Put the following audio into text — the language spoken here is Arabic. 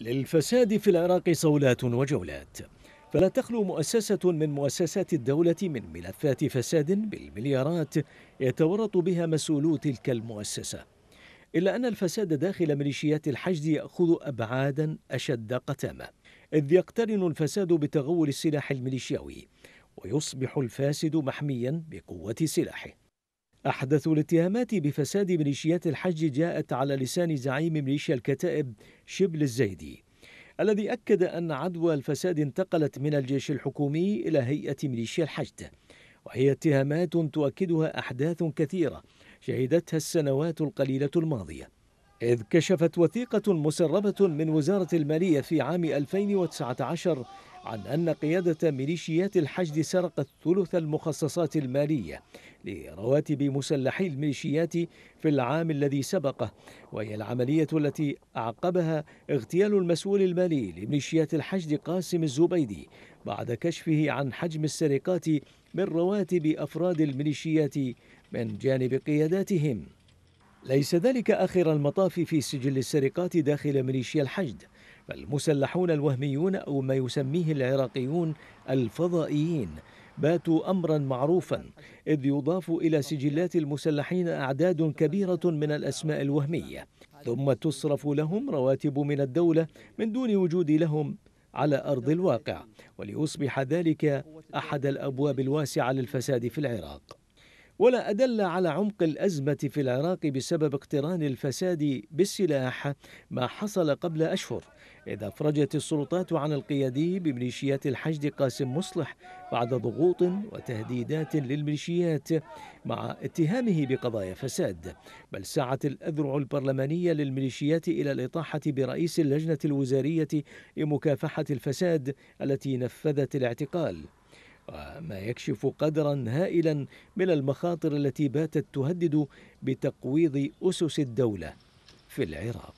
للفساد في العراق صولات وجولات فلا تخلو مؤسسة من مؤسسات الدولة من ملفات فساد بالمليارات يتورط بها مسؤولو تلك المؤسسة إلا أن الفساد داخل ميليشيات الحشد يأخذ أبعادا أشد قتامة إذ يقترن الفساد بتغول السلاح الميليشياوي ويصبح الفاسد محميا بقوة سلاحه أحدث الاتهامات بفساد ميليشيات الحج جاءت على لسان زعيم ميليشيا الكتائب شبل الزيدي الذي أكد أن عدوى الفساد انتقلت من الجيش الحكومي إلى هيئة ميليشيا الحشد وهي اتهامات تؤكدها أحداث كثيرة شهدتها السنوات القليلة الماضية إذ كشفت وثيقة مسربة من وزارة المالية في عام 2019 عن أن قيادة ميليشيات الحشد سرقت ثلث المخصصات المالية لرواتب مسلحي الميليشيات في العام الذي سبقه وهي العملية التي أعقبها اغتيال المسؤول المالي لميليشيات الحشد قاسم الزبيدي بعد كشفه عن حجم السرقات من رواتب أفراد الميليشيات من جانب قياداتهم ليس ذلك آخر المطاف في سجل السرقات داخل ميليشيا الحشد فالمسلحون الوهميون أو ما يسميه العراقيون الفضائيين باتوا امرا معروفا اذ يضاف الى سجلات المسلحين اعداد كبيره من الاسماء الوهميه ثم تصرف لهم رواتب من الدوله من دون وجود لهم على ارض الواقع وليصبح ذلك احد الابواب الواسعه للفساد في العراق ولا أدل على عمق الأزمة في العراق بسبب اقتران الفساد بالسلاح ما حصل قبل أشهر إذ أفرجت السلطات عن القيادي بميليشيات الحشد قاسم مصلح بعد ضغوط وتهديدات للميليشيات مع اتهامه بقضايا فساد بل سعت الأذرع البرلمانية للميليشيات إلى الإطاحة برئيس اللجنة الوزارية لمكافحة الفساد التي نفذت الاعتقال وما يكشف قدرا هائلا من المخاطر التي باتت تهدد بتقويض أسس الدولة في العراق